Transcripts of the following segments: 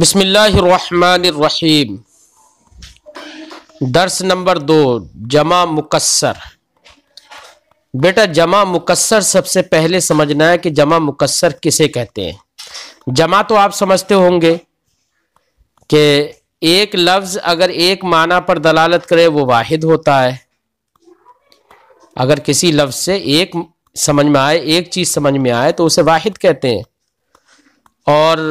बसमीम दर्स नंबर दो जमा मुकसर बेटा जमा मुकसर सबसे पहले समझना है कि जमा मुकसर किसे कहते हैं जमा तो आप समझते होंगे कि एक लफ्ज़ अगर एक माना पर दलालत करे वो वाहिद होता है अगर किसी लफ्ज़ से एक समझ में आए एक चीज़ समझ में आए तो उसे वाहिद कहते हैं और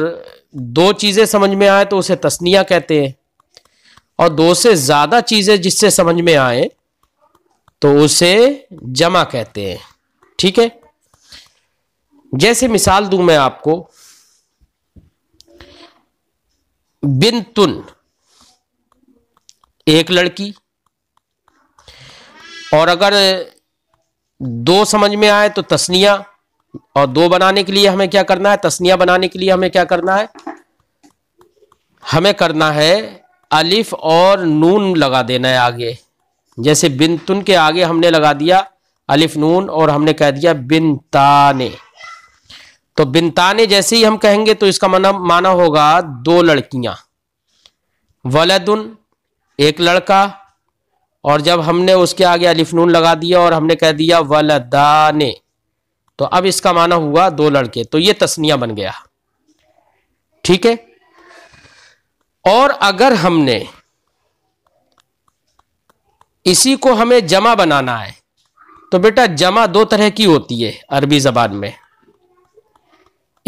दो चीज़ें समझ में आए तो उसे तस्निया कहते हैं और दो से ज़्यादा चीज़ें जिससे समझ में आए तो उसे जमा कहते हैं ठीक है जैसे मिसाल दूं मैं आपको बिन तुन एक लड़की और अगर दो समझ में आए तो तस्निया और दो बनाने के लिए हमें क्या करना है तस्निया बनाने के लिए हमें क्या करना है हमें करना है अलिफ और नून लगा देना है आगे जैसे बिनतुन के आगे हमने लगा दिया अलिफ नून और हमने कह दिया बिनताने तो बिनताने जैसे ही हम कहेंगे तो इसका माना माना होगा दो लड़कियां वलदुन एक लड़का और जब हमने उसके आगे अलिफ नून लगा दिया और हमने कह दिया वलदाने तो अब इसका माना हुआ दो लड़के तो ये तस्निया बन गया ठीक है और अगर हमने इसी को हमें जमा बनाना है तो बेटा जमा दो तरह की होती है अरबी जबान में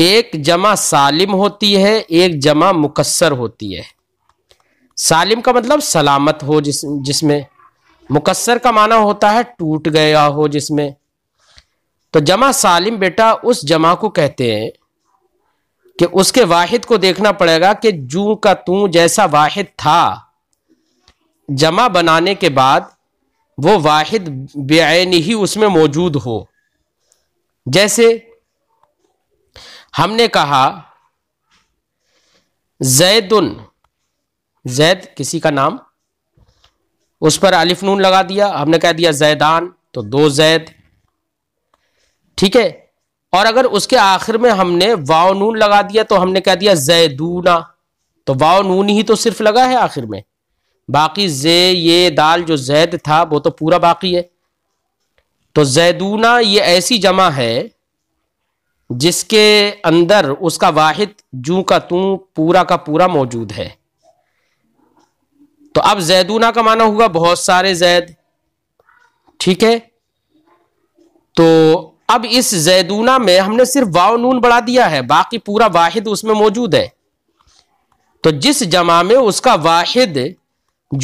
एक जमा सालिम होती है एक जमा मुकसर होती है सालिम का मतलब सलामत हो जिस जिसमें मुकसर का माना होता है टूट गया हो जिसमें तो जमा सालिम बेटा उस जमा को कहते हैं कि उसके वाहिद को देखना पड़ेगा कि जू का तू जैसा वाहिद था जमा बनाने के बाद वो वाहिद बेन ही उसमें मौजूद हो जैसे हमने कहा उन जैद किसी का नाम उस पर अलिफ नून लगा दिया हमने कह दिया जैदान तो दो जैद ठीक है और अगर उसके आखिर में हमने वाव नून लगा दिया तो हमने कह दिया जैदूना तो वाव नून ही तो सिर्फ लगा है आखिर में बाकी जे ये दाल जो जैद था वो तो पूरा बाकी है तो जैदूना ये ऐसी जमा है जिसके अंदर उसका वाहिद जू का तू पूरा का पूरा मौजूद है तो अब जैदूना का माना हुआ बहुत सारे जैद ठीक है तो अब इस जैदूना में हमने सिर्फ वाव नून बढ़ा दिया है बाकी पूरा वाहिद उसमें मौजूद है तो जिस जमा में उसका वाहिद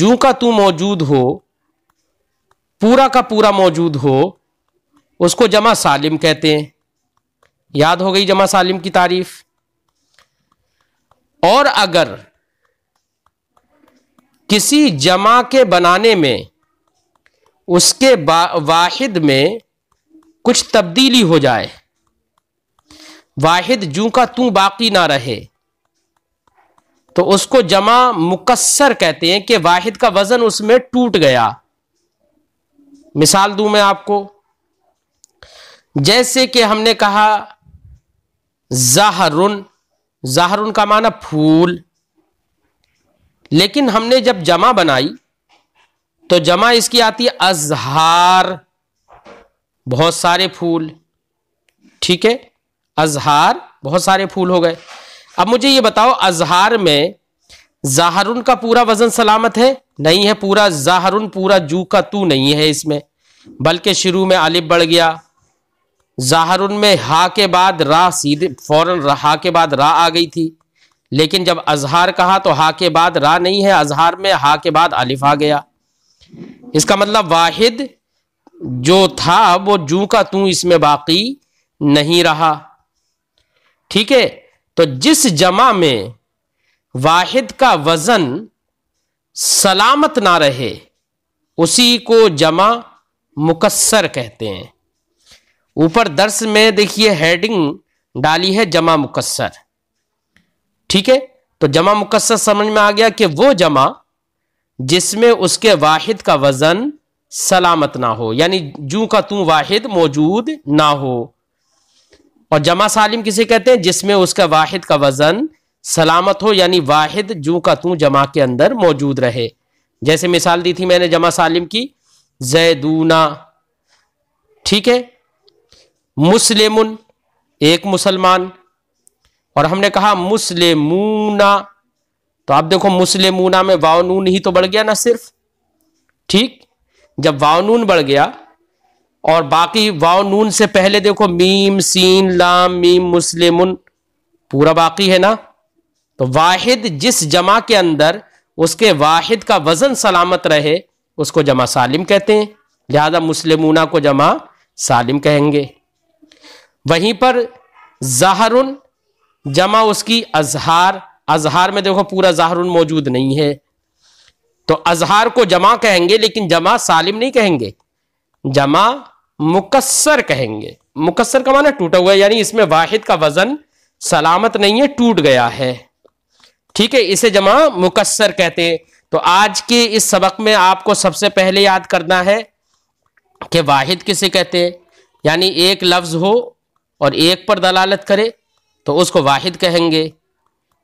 जू का तू मौजूद हो पूरा का पूरा मौजूद हो उसको जमा सालिम कहते हैं याद हो गई जमा सालिम की तारीफ और अगर किसी जमा के बनाने में उसके वाहिद में कुछ तब्दीली हो जाए वाहिद जू का तू बाकी ना रहे तो उसको जमा मुकसर कहते हैं कि वाहिद का वजन उसमें टूट गया मिसाल दू मैं आपको जैसे कि हमने कहा जहरुन जहरुन का माना फूल लेकिन हमने जब जमा बनाई तो जमा इसकी आती है अजहार बहुत सारे फूल ठीक है अजहार बहुत सारे फूल हो गए अब मुझे ये बताओ अजहार में जहरुन का पूरा वजन सलामत है नहीं है पूरा जहरुन पूरा जू का तू नहीं है इसमें बल्कि शुरू में आलिफ बढ़ गया जहरुन में हा के बाद रा सीधे फौरन हा के बाद रा आ गई थी लेकिन जब अजहार कहा तो हा के बाद रा नहीं है अजहार में हा के बाद आलिफ आ गया इसका मतलब वाहिद जो था वो जू का तू इसमें बाकी नहीं रहा ठीक है तो जिस जमा में वाहिद का वजन सलामत ना रहे उसी को जमा मुकसर कहते हैं ऊपर दर्स में देखिए हेडिंग डाली है जमा मुकसर ठीक है तो जमा मुकसर समझ में आ गया कि वो जमा जिसमें उसके वाहिद का वजन सलामत ना हो यानी जू का तू वाहिद मौजूद ना हो और जमा सालिम किसे कहते हैं जिसमें उसका वाहिद का वजन सलामत हो यानी वाहिद जू का तू जमा के अंदर मौजूद रहे जैसे मिसाल दी थी मैंने जमा सालिम की जैदूना ठीक है मुस्लिम एक मुसलमान और हमने कहा मुस्लिमूना तो आप देखो मुस्लिमूना में वावनून ही तो बढ़ गया ना सिर्फ ठीक जब वाव बढ़ गया और बाकी वाव से पहले देखो मीम सीन लाम मीम मुस्लिम पूरा बाकी है ना तो वाहिद जिस जमा के अंदर उसके वाहिद का वजन सलामत रहे उसको जमा सालिम कहते हैं लिहाजा मुस्लिमूना को जमा सालिम कहेंगे वहीं पर जहरुन जमा उसकी अजहार अजहार में देखो पूरा जहरुन मौजूद नहीं है तो अजहार को जमा कहेंगे लेकिन जमा सालिम नहीं कहेंगे जमा मुकसर कहेंगे मुकसर का माना टूटा हुआ यानी इसमें वाहिद का वजन सलामत नहीं है टूट गया है ठीक है इसे जमा मुकसर कहते हैं तो आज के इस सबक में आपको सबसे पहले याद करना है कि वाहिद किसे कहते हैं यानी एक लफ्ज हो और एक पर दलालत करे तो उसको वाहिद कहेंगे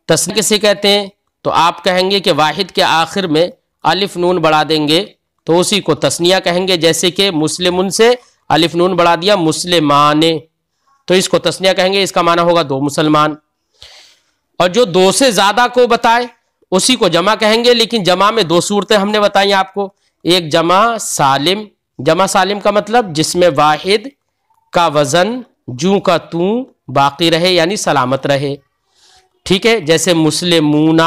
तस्वीर किसे कहते हैं तो आप कहेंगे कि वाहिद के आखिर में अलिफ नून बढ़ा देंगे तो उसी को तस्निया कहेंगे जैसे कि मुस्लिम से अलिफ नून बढ़ा दिया मुसलमान तो इसको तस्निया कहेंगे इसका माना होगा दो मुसलमान और जो दो से ज्यादा को बताए उसी को जमा कहेंगे लेकिन जमा में दो सूरतें हमने बताई आपको एक जमा सालिम जमा सालिम का मतलब जिसमें वाहिद का वजन जू का तू बाकी रहे यानी सलामत रहे ठीक है जैसे मुस्लिमूना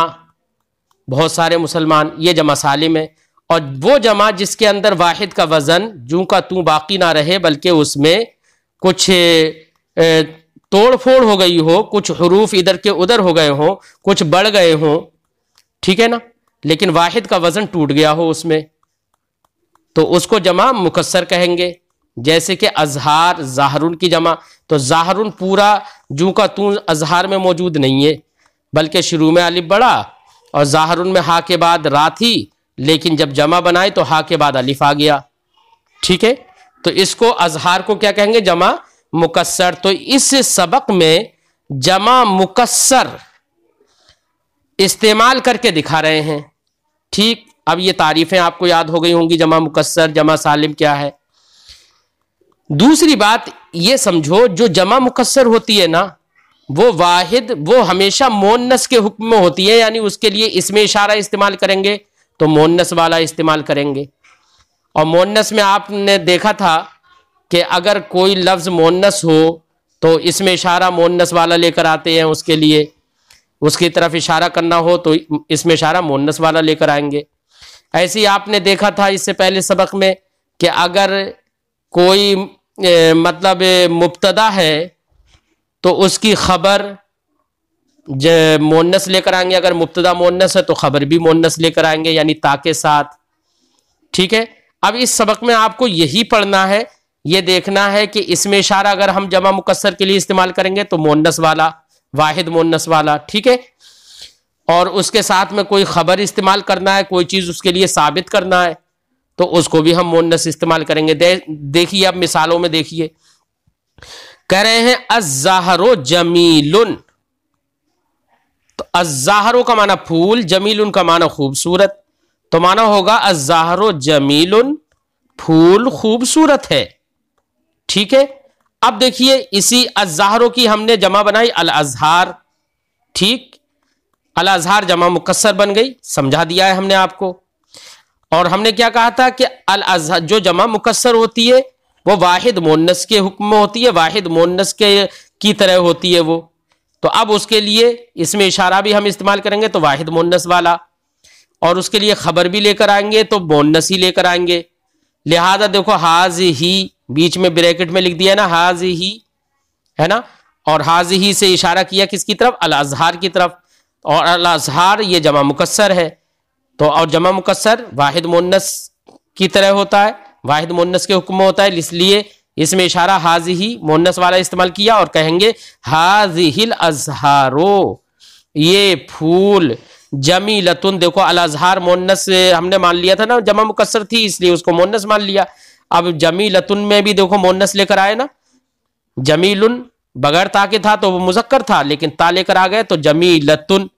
बहुत सारे मुसलमान ये जमा सालिम है और वो जमा जिसके अंदर वाहिद का वज़न जू का तू बाकी ना रहे बल्कि उसमें कुछ तोड़ फोड़ हो गई हो कुछ हरूफ इधर के उधर हो गए हों कुछ बढ़ गए हों ठीक है ना लेकिन वाहिद का वज़न टूट गया हो उसमें तो उसको जमा मुकसर कहेंगे जैसे कि अजहार जाहरुन की जमा तो जाहरुन पूरा जू का तू अजहार में मौजूद नहीं है बल्कि शुरू में अलिफ बड़ा और ज़ाहरुन में हा के बाद रा थी लेकिन जब जमा बनाए तो हा के बाद अलिफ आ गया ठीक है तो इसको अजहार को क्या कहेंगे जमा मुकसर तो इस सबक में जमा मुकसर इस्तेमाल करके दिखा रहे हैं ठीक अब ये तारीफें आपको याद हो गई होंगी जमा मुकसर जमा सालिम क्या है दूसरी बात ये समझो जो जमा मुकसर होती है ना वो वाहिद वो हमेशा मोनस के हुक्म में होती है यानी उसके लिए इसमें इशारा इस्तेमाल करेंगे तो मोनस वाला इस्तेमाल करेंगे और मोनस में आपने देखा था कि अगर कोई लफ्ज़ मोनस हो तो इसमें इशारा मोनस वाला लेकर आते हैं उसके लिए उसकी तरफ इशारा करना हो तो इसमें इशारा मोनस वाला लेकर आएंगे ऐसे ही आपने देखा था इससे पहले सबक में कि अगर कोई ए, मतलब मुबतदा है तो उसकी खबर मोनस लेकर आएंगे अगर मुबतदा मोनस है तो खबर भी मोनस लेकर आएंगे यानी ता के साथ ठीक है अब इस सबक में आपको यही पढ़ना है ये देखना है कि इसमें इशारा अगर हम जमा मुकसर के लिए इस्तेमाल करेंगे तो मोनस वाला वाहिद मोनस वाला ठीक है और उसके साथ में कोई खबर इस्तेमाल करना है कोई चीज़ उसके लिए साबित करना है तो उसको भी हम मोनस इस्तेमाल करेंगे देखिए अब मिसालों में देखिए कह रहे हैं अजहरो जमीलुन तो अजहरों का माना फूल जमीलुन का माना खूबसूरत तो माना होगा अजहरो जमीलुन फूल खूबसूरत है ठीक है अब देखिए इसी अजहरों की हमने जमा बनाई अल अजहार ठीक अल अजहार जमा मुकसर बन गई समझा दिया है हमने आपको और हमने क्या कहा था कि अल अजहर जो जमा मुकसर होती है वो वाहिद मोनस के हुक्म में होती है वाहिद मोनस के की तरह होती है वो तो अब उसके लिए इसमें इशारा भी हम इस्तेमाल करेंगे तो वाहिद मोनस वाला और उसके लिए खबर भी लेकर आएंगे तो मोनस ही लेकर आएंगे लिहाजा देखो हाज ही बीच में ब्रैकेट में लिख दिया ना हाज ही है ना और हाज ही से इशारा किया किसकी तरफ अल अजहार की तरफ और अल अजहार ये जमा मुकसर है तो और जमा मुकसर वाहिद मोन्नस की तरह होता है वाहिद मोनस के हुक्म होता है इसलिए इसमें इशारा हाज ही मोनस वाला इस्तेमाल किया और कहेंगे हिल अजहारो ये फूल जमी लतुन देखो अल अजहार मोनस हमने मान लिया था ना जमा मुकसर थी इसलिए उसको मोनस मान लिया अब जमी लतुन में भी देखो मोनस लेकर आए ना जमीलुन बगैर ताके था तो वो मुजक्कर था लेकिन ता लेकर आ गए तो जमी लतुन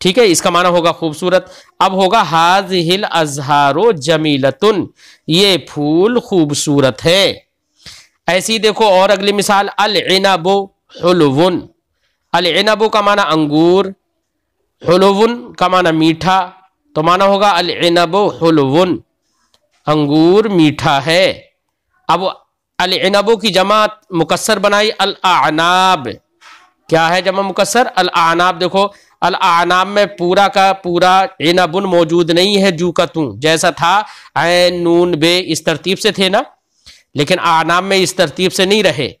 ठीक है इसका माना होगा खूबसूरत अब होगा हाज हिल अजहारो जमीलतुन ये फूल खूबसूरत है ऐसी देखो और अगली मिसाल अल हलोवन अल अलबो का माना अंगूर हलोवन का माना मीठा तो माना होगा अलबो हलोवन अंगूर मीठा है अब अल अलबो की जमात मुकसर बनाई अल आनाब क्या है जमा मुकसर अल आनाब देखो आनाम में पूरा का पूरा एनाबुन मौजूद नहीं है जू का तू जैसा था ऐन नून बे इस तरतीब से थे ना लेकिन आनाम में इस तरतीब से नहीं रहे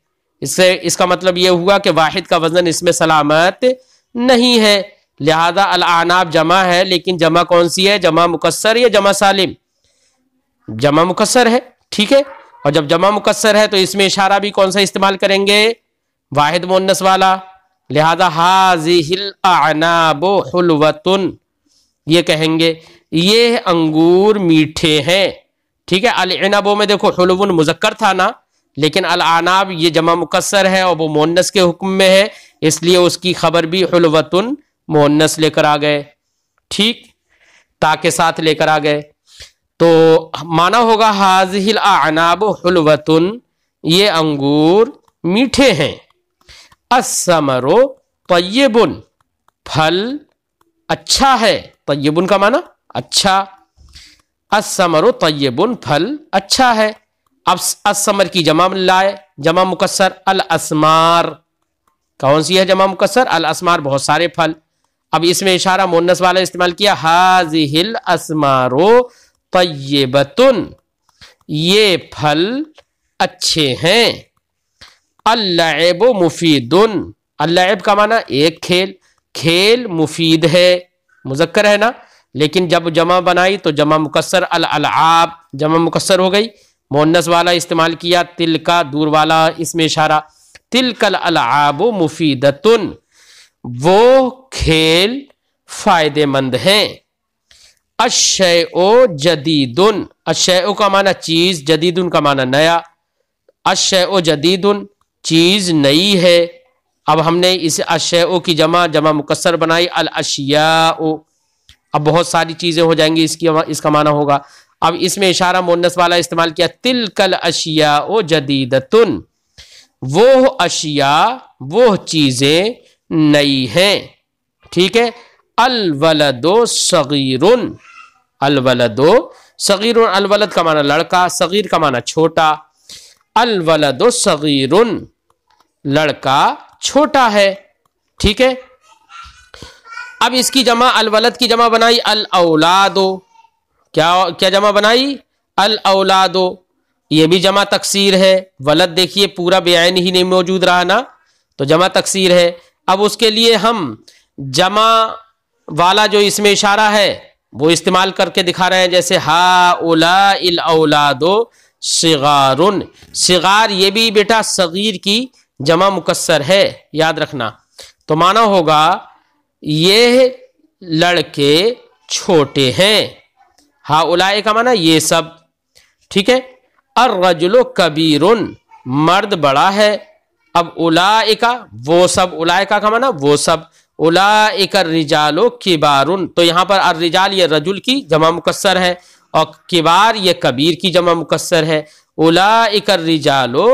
इससे इसका मतलब यह हुआ कि वाहिद का वजन इसमें सलामत नहीं है लिहाजा आनाब जमा है लेकिन जमा कौन सी है जमा मुकसर या जमा सालिम जमा मुकसर है ठीक है और जब जमा मुकसर है तो इसमें इशारा भी कौन सा इस्तेमाल करेंगे वाहिद मोनस वाला लिहाजा हाजिल आनाबो हलवतन ये कहेंगे ये अंगूर मीठे हैं ठीक है अलनबो में देखो हलवन मुजक्कर था ना लेकिन अलानाब ये जमा मुकसर है और वो मोनस के हुक्म में है इसलिए उसकी खबर भी हलवतन मोनस लेकर आ गए ठीक ता के साथ लेकर आ गए तो माना होगा हाजिल आनाब हलवतन ये अंगूर मीठे हैं असमरो तयबुन फल अच्छा है तयबुन का माना अच्छा असमरो तयबुन फल अच्छा है अब असमर की जमा लाए जमा मुकसर अल असमार कौन सी है जमा मुकसर अल असमार बहुत सारे फल अब इसमें इशारा मोनस वाला इस्तेमाल किया हाजिल असमारो तयबतुन ये फल अच्छे हैं अल्लाब मुफीद अल्लाब का माना एक खेल खेल मुफीद है मुजक्कर है ना लेकिन जब जमा बनाई तो जमा मुकसर अल अलाब जमा मुकसर हो गई मोहनस वाला इस्तेमाल किया तिल का दूर वाला इसमें इशारा कल अलाब मुफीदतन वो खेल फ़ायदेमंद हैं अशय जदीदन अशय का माना चीज़ जदीद का माना नया अशय जदीदन चीज़ नई है अब हमने इस अशयों की जमा जमा मुकसर बनाई अल अशिया ओ अब बहुत सारी चीज़ें हो जाएंगी इसकी इसका माना होगा अब इसमें इशारा मोनस वाला इस्तेमाल किया तिल कल अशिया ओ जदीद वो अशिया वो चीज़ें नई हैं ठीक है अलवलदो सगीर अलवलदो सगीर अलवलद का माना लड़का सगीर का माना छोटा अलवलदो सगीर लड़का छोटा है ठीक है अब इसकी जमा अलवलत की जमा बनाई अल औलादो क्या क्या जमा बनाई अल औलादो ये भी जमा तकसीर है वलद देखिए पूरा बेआन ही नहीं मौजूद रहा ना तो जमा तकसीर है अब उसके लिए हम जमा वाला जो इसमें इशारा है वो इस्तेमाल करके दिखा रहे हैं जैसे हा ओला इल औलादो शिगारुन शिगार ये भी बेटा सगीर की जमा मुकसर है याद रखना तो माना होगा ये लड़के छोटे हैं हा उलाए का माना ये सब ठीक है और रजलो कबीर मर्द बड़ा है अब उलाइका वो सब उलाइका का माना वो सब उलाइका रिजालो किबारुन तो यहाँ पर अर रिजाल ये रजुल की जमा मुकसर है और किबार ये कबीर की जमा मुकसर है उलाइका रिजालो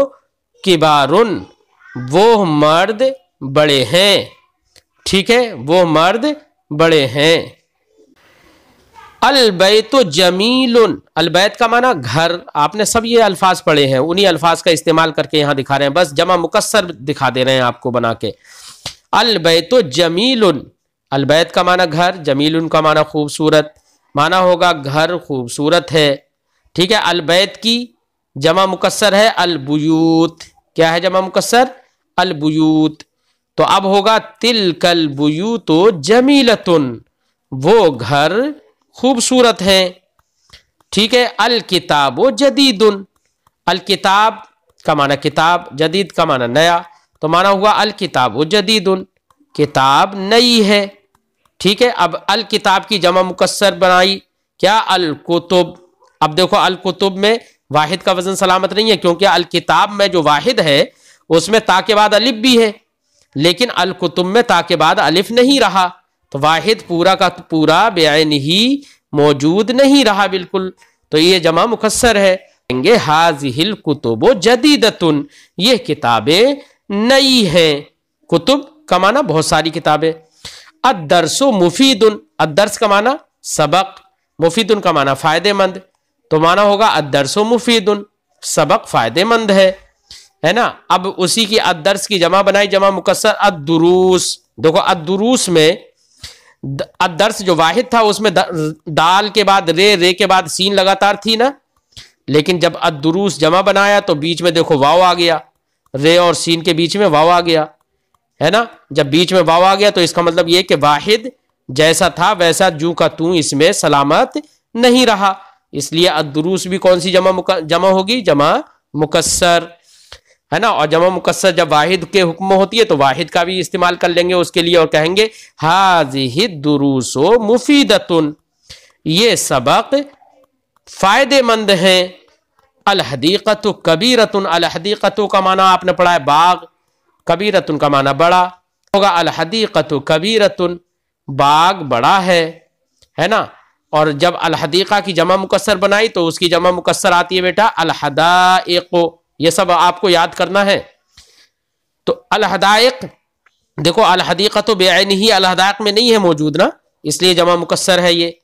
किबारुन वो मर्द बड़े हैं ठीक है वो मर्द बड़े हैं अलबैत जमील अलबैत का माना घर आपने सब ये अल्फाज पढ़े हैं उन्हीं अल्फाज का इस्तेमाल करके यहां दिखा रहे हैं बस जमा मुकसर दिखा दे रहे हैं आपको बना के अलबैत जमील अलबैत का माना घर जमील का माना खूबसूरत माना होगा घर खूबसूरत है ठीक है अलबैत की जमा मुकसर है अलबयूत क्या है जमा मुकसर अलबुयूत तो अब होगा तिल कल बुयूतो जमीलतुन वो घर खूबसूरत हैं ठीक है अल किताब व जदीदुन अल किताब का माना किताब जदीद का माना नया तो माना हुआ अल किताब जदीद जदीदुन किताब नई है ठीक है अब अल किताब की जमा मुकसर बनाई क्या अल कुतुब अब देखो अल कुतुब में वाहिद का वजन सलामत नहीं है क्योंकि अल किताब में जो वाहिद है उसमें ता के बाद अलिफ भी है लेकिन अलकुतुब में ता के बाद अलिफ नहीं रहा तो वाहिद पूरा का पूरा बेन ही मौजूद नहीं रहा बिल्कुल तो ये जमा मुखसर है कहेंगे हाजिल कुतुब जदीदतुन ये किताबें नई हैं कुतुब का माना बहुत सारी किताबें अदरसो मुफीदन अदरस का माना सबक मुफीद का माना फ़ायदेमंद तो माना होगा अदरसो मुफीदन सबक फ़ायदेमंद है है ना अब उसी की अदर्स की जमा बनाई जमा मुकसर अदुरूस देखो अदुरूस में अदर्स जो वाहिद था उसमें दाल के बाद रे रे के बाद सीन लगातार थी ना लेकिन जब अदरूस जमा बनाया तो बीच में देखो वाव आ गया रे और सीन के बीच में वाव आ गया है ना जब बीच में वाव आ गया तो इसका मतलब ये कि वाहिद जैसा था वैसा जू का तू इसमें सलामत नहीं रहा इसलिए अदुरूस भी कौन सी जमा मुक, जमा होगी जमा मुकसर है ना और जमा मुकसर जब वाहिद के हुक्म होती है तो वाहिद का भी इस्तेमाल कर लेंगे उसके लिए और कहेंगे हाजिही दुरुसो मुफीदतुन ये सबक फायदेमंद हैं अलहदीक़त कबीरतन अलहदीक़त का माना आपने पढ़ा है बाग कबीरतन का माना बड़ा होगा अलहदीक़त कबीरतन बाग बड़ा है है ना और जब अलहदीक़ा की जमा मुकसर बनाई तो उसकी जमा मुकसर आती है बेटा अलहदा ये सब आपको याद करना है तो अलहदायक देखो अलहदीक तो बेआन ही अलहदायक में नहीं है मौजूद ना इसलिए जमा मुकसर है ये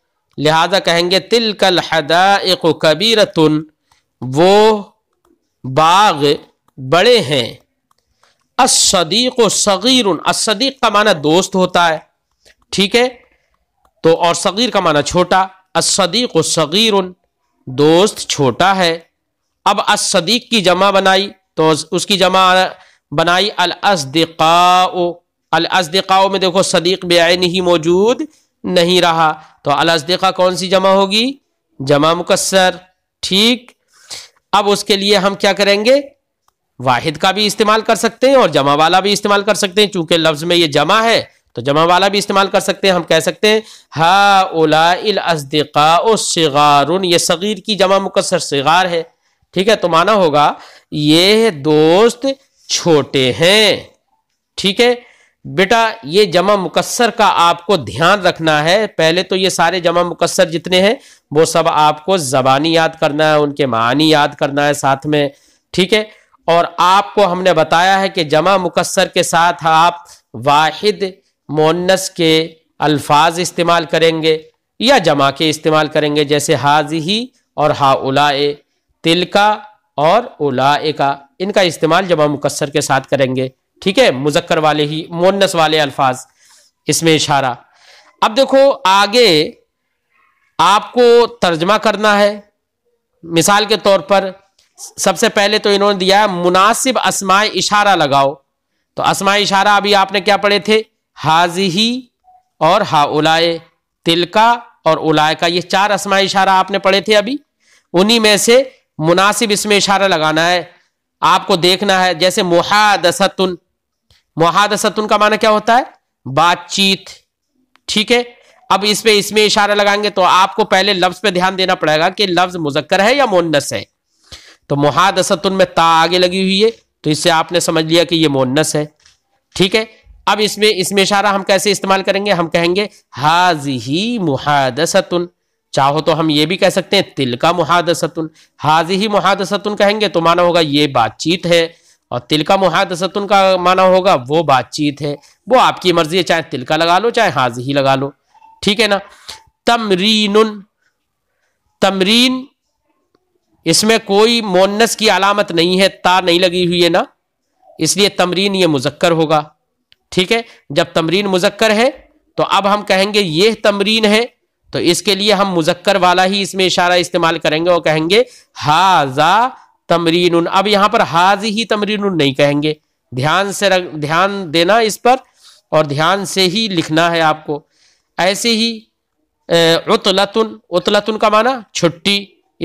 लिहाजा कहेंगे तिल कल हदायक तुन वो बाग बड़े हैं असदीक सगीर असदीक का माना दोस्त होता है ठीक है तो और सगीर का माना छोटा असदीक सगीर दोस्त छोटा है अब असदीक की जमा बनाई तो उसकी जमा बनाई अल अलदाओ में देखो सदीक बेआन ही मौजूद नहीं रहा तो अलअसदिका कौन सी जमा होगी जमा मुकसर ठीक अब उसके लिए हम क्या करेंगे वाहिद का भी इस्तेमाल कर सकते हैं और जमा वाला भी इस्तेमाल कर सकते हैं चूंकि लफ्ज में ये जमा है तो जमा वाला भी इस्तेमाल कर सकते हैं हम कह सकते हैं हा उला असदिका सिगारुन ये सगीर की जमा मुकसर सिगार है ठीक है तो माना होगा ये दोस्त छोटे हैं ठीक है बेटा ये जमा मुकसर का आपको ध्यान रखना है पहले तो ये सारे जमा मुकसर जितने हैं वो सब आपको जबानी याद करना है उनके मानी याद करना है साथ में ठीक है और आपको हमने बताया है कि जमा मुकसर के साथ आप वाहिद मोनस के अल्फाज इस्तेमाल करेंगे या जमा के इस्तेमाल करेंगे जैसे हाजी ही और हाउलाए तिलका और उलाए का इनका इस्तेमाल जब हम मुकसर के साथ करेंगे ठीक है मुजक्कर वाले ही मोनस वाले अल्फाज इसमें इशारा अब देखो आगे आपको तर्जमा करना है मिसाल के तौर पर सबसे पहले तो इन्होंने दिया है मुनासिब असमाय इशारा लगाओ तो असमाय इशारा अभी आपने क्या पढ़े थे हाजिही और हा उलाए तिलका और उलाय का ये चार असमाय इशारा आपने पढ़े थे अभी उन्हीं में से मुनासिब इसमें इशारा लगाना है आपको देखना है जैसे मुहादसतुन मुहादसतुन का माना क्या होता है बातचीत ठीक है अब इस पे इसमें इशारा लगाएंगे तो आपको पहले लफ्ज पे ध्यान देना पड़ेगा कि लफ्ज मुजक्कर है या मोनस है तो मुहादसतुन में ता आगे लगी हुई है तो इससे आपने समझ लिया कि ये मोनस है ठीक है अब इसमें इसमें इशारा हम कैसे इस्तेमाल करेंगे हम कहेंगे हाज ही मुहादसतुन चाहो तो हम ये भी कह सकते हैं तिल का मुहादसतुन हाजी ही मुहादसतुन कहेंगे तो माना होगा ये बातचीत है और तिल का मुहादसतुन का माना होगा वो बातचीत है वो आपकी मर्जी है चाहे तिल का लगा लो चाहे हाजी ही लगा लो ठीक है ना तमरीन तमरीन इसमें कोई मोनस की अलामत नहीं है ता नहीं लगी हुई है ना इसलिए तमरीन ये मुजक्कर होगा ठीक है जब तमरीन मुजक्कर है तो अब हम कहेंगे ये तमरीन है तो इसके लिए हम मुजक्कर वाला ही इसमें इशारा इस्तेमाल करेंगे और कहेंगे हाजा तमरीन अब यहां पर हाज ही तमरीन नहीं कहेंगे ध्यान से रख ध्यान देना इस पर और ध्यान से ही लिखना है आपको ऐसे ही उतलतुन उतलतुन का माना छुट्टी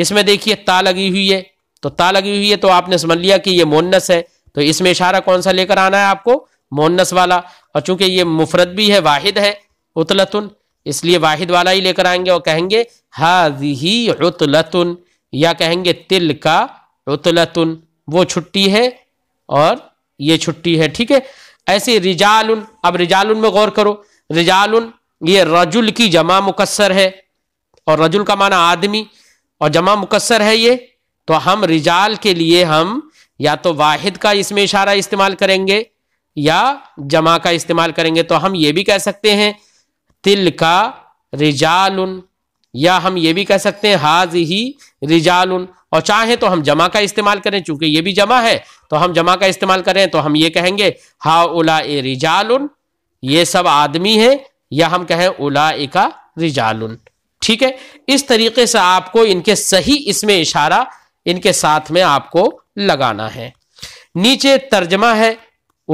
इसमें देखिए ता लगी हुई है तो ता लगी हुई है तो आपने समझ लिया कि ये मोनस है तो इसमें इशारा कौन सा लेकर आना है आपको मोनस वाला और चूंकि ये मुफरत भी है वाहिद है उतलतुन इसलिए वाहिद वाला ही लेकर आएंगे और कहेंगे हाजही उतलतुन या कहेंगे तिल का उतलतुन वो छुट्टी है और ये छुट्टी है ठीक है ऐसे रिजाल अब रिजालुन में गौर करो रिजाल ये रजुल की जमा मुकसर है और रजुल का माना आदमी और जमा मुकसर है ये तो हम रिजाल के लिए हम या तो वाहिद का इसमें इशारा इस्तेमाल करेंगे या जमा का इस्तेमाल करेंगे तो हम ये भी कह सकते हैं तिल का रिजाल या हम ये भी कह सकते हैं हाज ही रिजाल और चाहे तो हम जमा का इस्तेमाल करें चूंकि ये भी जमा है तो हम जमा का इस्तेमाल करें तो हम ये कहेंगे हा उला ए रिजाल ये सब आदमी है या हम कहें उला का रिजाल ठीक है इस तरीके से आपको इनके सही इसमें इशारा इनके साथ में आपको लगाना है नीचे तर्जमा है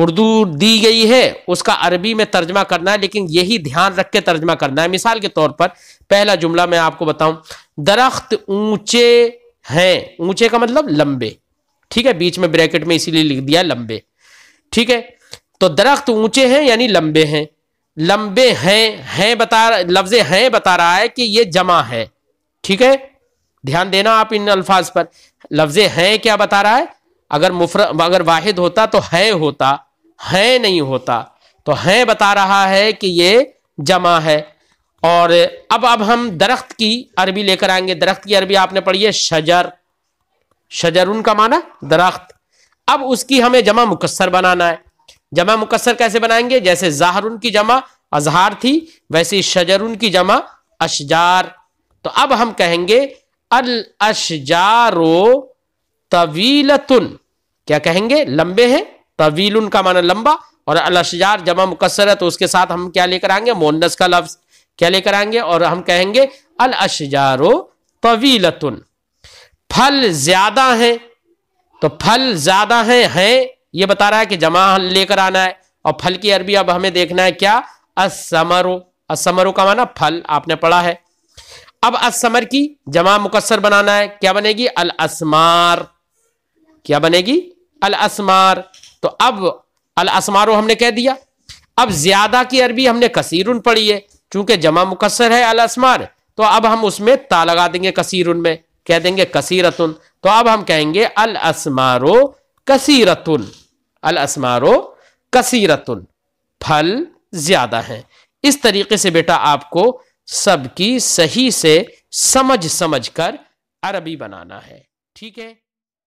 उर्दू दी गई है उसका अरबी में तर्जमा करना है लेकिन यही ध्यान रख के तर्जमा करना है मिसाल के तौर पर पहला जुमला मैं आपको बताऊं दरख्त ऊंचे हैं ऊंचे का मतलब लंबे ठीक है बीच में ब्रैकेट में इसीलिए लिख दिया लंबे ठीक है तो दरख्त ऊंचे हैं यानी लंबे हैं लंबे हैं हैं बता लफ्ज हैं बता रहा है कि ये जमा है ठीक है ध्यान देना आप इन अल्फाज पर लफ्ज हैं क्या बता रहा है अगर मुफर अगर वाहिद होता तो है होता है नहीं होता तो है बता रहा है कि ये जमा है और अब अब हम दरख्त की अरबी लेकर आएंगे दरख्त की अरबी आपने पढ़ी है शजर शजर उनका माना दरख्त अब उसकी हमें जमा मुकसर बनाना है जमा मुकसर कैसे बनाएंगे जैसे जहरुन की जमा अजहार थी वैसे शजरुन की जमा अशजार तो अब हम कहेंगे अल अशजारो तवीलतुन क्या कहेंगे लंबे हैं तवील का माना लंबा और अलशार जमा मुकसर है तो उसके साथ हम क्या लेकर आएंगे मोन्नस का लफ्ज क्या लेकर आएंगे और हम कहेंगे अल अशारो तवीलतुन फल ज्यादा है तो फल ज्यादा है हैं ये बता रहा है कि जमा लेकर आना है और फल की अरबी अब हमें देखना है क्या असमरो असमरो का माना फल आपने पढ़ा है अब असमर की जमा मुकसर बनाना है क्या बनेगी अल असमार क्या बनेगी अल असमार तो अब अल असमारो हमने कह दिया अब ज्यादा की अरबी हमने कसीरुन पढ़ी है चूंकि जमा मुकसर है अल असमार तो अब हम उसमें ता लगा देंगे कसीर में कह देंगे कसीरतुन तो अब हम कहेंगे अल असमारो कसीरतुन अल असमारो कसीरतुन फल ज्यादा हैं इस तरीके से बेटा आपको सबकी सही से समझ समझ कर अरबी बनाना है ठीक है